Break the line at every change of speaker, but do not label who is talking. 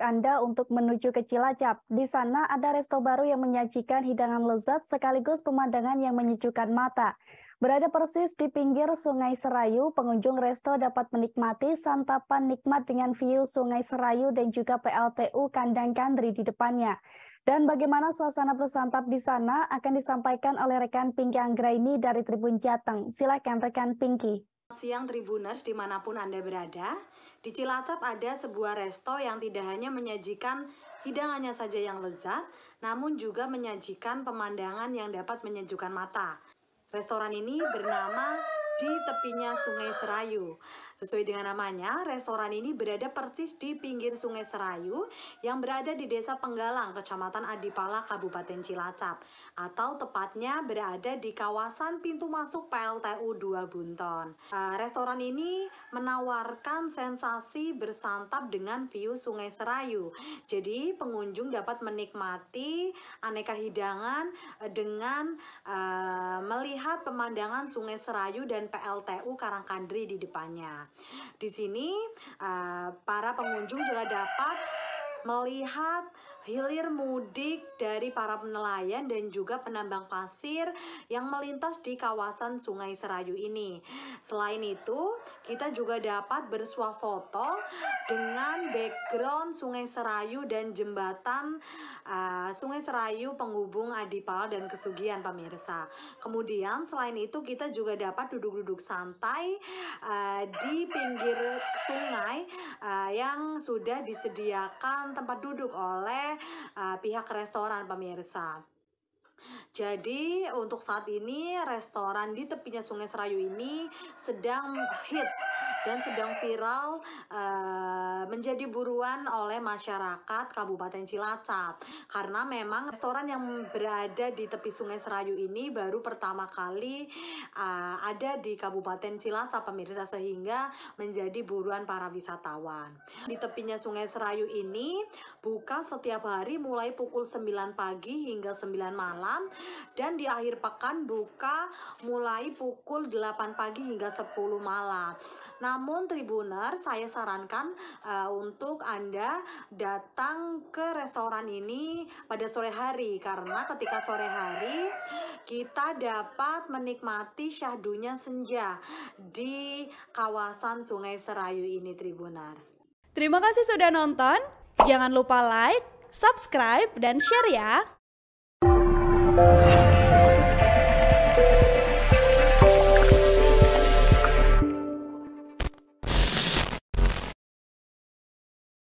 Anda untuk menuju ke Cilacap. Di sana ada resto baru yang menyajikan hidangan lezat sekaligus pemandangan yang menyejukkan mata. Berada persis di pinggir Sungai Serayu, pengunjung resto dapat menikmati santapan nikmat dengan view Sungai Serayu dan juga PLTU Kandang Kandri di depannya. Dan bagaimana suasana bersantap di sana akan disampaikan oleh rekan Pinky Anggraini dari Tribun Jateng. Silakan rekan Pinky
siang Tribuners dimanapun Anda berada. Di Cilacap ada sebuah resto yang tidak hanya menyajikan hidangannya saja yang lezat, namun juga menyajikan pemandangan yang dapat menyejukkan mata. Restoran ini bernama di tepinya Sungai Serayu. Sesuai dengan namanya, restoran ini berada persis di pinggir Sungai Serayu yang berada di Desa Penggalang, Kecamatan Adipala, Kabupaten Cilacap, atau tepatnya berada di kawasan pintu masuk PLTU 2 Bunton. Uh, restoran ini menawarkan sensasi bersantap dengan view Sungai Serayu. Jadi, pengunjung dapat menikmati aneka hidangan eh, dengan uh, melihat pemandangan Sungai Serayu dan PLTU Karangkandri di depannya. Di sini uh, para pengunjung juga dapat melihat hilir mudik dari para nelayan dan juga penambang pasir yang melintas di kawasan Sungai Serayu ini. Selain itu, kita juga dapat bersuah foto dengan background Sungai Serayu dan jembatan uh, Sungai Serayu penghubung Adipal dan Kesugian, pemirsa. Kemudian selain itu kita juga dapat duduk-duduk santai uh, di pinggir sungai uh, yang sudah disediakan tempat duduk oleh uh, pihak restoran pemirsa. Jadi untuk saat ini restoran di tepinya Sungai Serayu ini sedang hits dan sedang viral uh, menjadi buruan oleh masyarakat Kabupaten Cilacap karena memang restoran yang berada di tepi Sungai Serayu ini baru pertama kali uh, ada di Kabupaten Cilacap pemirsa sehingga menjadi buruan para wisatawan. Di tepinya Sungai Serayu ini buka setiap hari mulai pukul 9 pagi hingga 9 malam malam dan di akhir pekan buka mulai pukul 8 pagi hingga 10 malam. Namun Tribuner saya sarankan uh, untuk Anda datang ke restoran ini pada sore hari karena ketika sore hari kita dapat menikmati syahdunya senja di kawasan Sungai
Serayu ini Tribuners. Terima kasih sudah nonton. Jangan lupa like, subscribe, dan share ya. Música